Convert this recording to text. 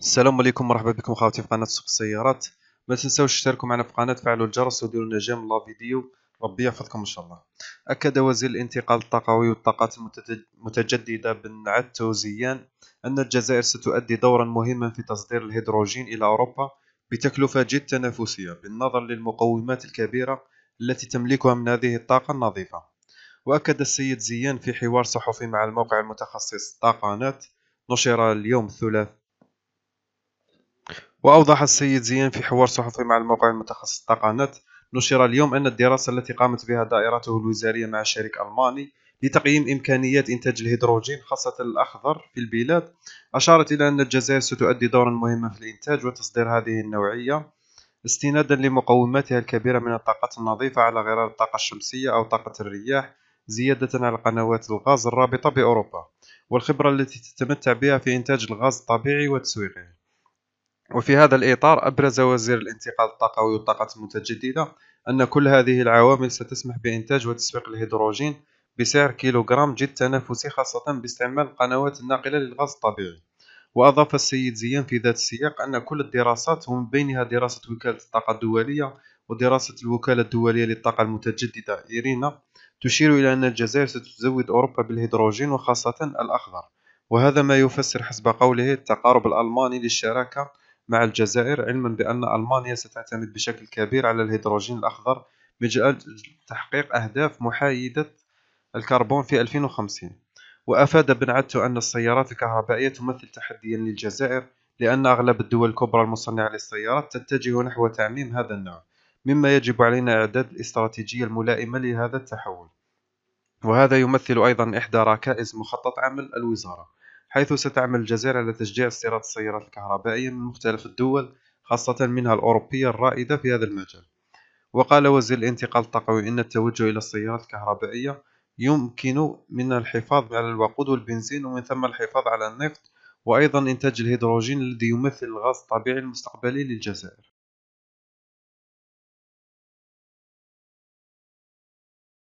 السلام عليكم مرحبا بكم خاوتي في قناه سوق السيارات ما تنساوش تشتركوا معنا في القناه تفعلوا الجرس وديروا لنا جيم لا فيديو ربي يحفظكم ان شاء الله اكد وزير الانتقال الطاقوي والطاقات المتجدده بن عتوزيان ان الجزائر ستؤدي دورا مهما في تصدير الهيدروجين الى اوروبا بتكلفه جد تنافسيه بالنظر للمقومات الكبيره التي تملكها من هذه الطاقه النظيفه واكد السيد زيان في حوار صحفي مع الموقع المتخصص طاقانات نشر اليوم الثلاثاء وأوضح السيد زيان في حوار صحفي مع الموقع المتخصص نت نشر اليوم أن الدراسة التي قامت بها دائرته الوزارية مع شريك ألماني لتقييم إمكانيات إنتاج الهيدروجين خاصة الأخضر في البلاد أشارت إلى أن الجزائر ستؤدي دورا مهما في الإنتاج وتصدير هذه النوعية استنادا لمقوماتها الكبيرة من الطاقات النظيفة على غرار الطاقة الشمسية أو طاقة الرياح زيادة على قنوات الغاز الرابطة بأوروبا والخبرة التي تتمتع بها في إنتاج الغاز الطبيعي وتسويقه وفي هذا الإطار أبرز وزير الانتقال الطاقوي والطاقة المتجددة أن كل هذه العوامل ستسمح بإنتاج وتسويق الهيدروجين بسعر كيلوغرام جد تنافسي خاصة باستعمال القنوات الناقلة للغاز الطبيعي وأضاف السيد زيان في ذات السياق أن كل الدراسات ومن بينها دراسة وكالة الطاقة الدولية ودراسة الوكالة الدولية للطاقة المتجددة إيرينا تشير إلى أن الجزائر ستزود أوروبا بالهيدروجين وخاصة الأخضر وهذا ما يفسر حسب قوله التقارب الألماني للشراكة مع الجزائر علما بأن ألمانيا ستعتمد بشكل كبير على الهيدروجين الأخضر من أجل تحقيق أهداف محايدة الكربون في 2050 وأفاد بن عدتو أن السيارات الكهربائية تمثل تحديا للجزائر لأن أغلب الدول الكبرى المصنعة للسيارات تتجه نحو تعميم هذا النوع مما يجب علينا إعداد الاستراتيجية الملائمة لهذا التحول وهذا يمثل أيضا إحدى ركائز مخطط عمل الوزارة حيث ستعمل الجزائر على تشجيع استيراد السيارات الكهربائية من مختلف الدول خاصة منها الأوروبية الرائدة في هذا المجال وقال وزير الانتقال الطاقوي إن التوجه إلى السيارات الكهربائية يمكن من الحفاظ على الوقود والبنزين ومن ثم الحفاظ على النفط وأيضا إنتاج الهيدروجين الذي يمثل الغاز الطبيعي المستقبلي للجزائر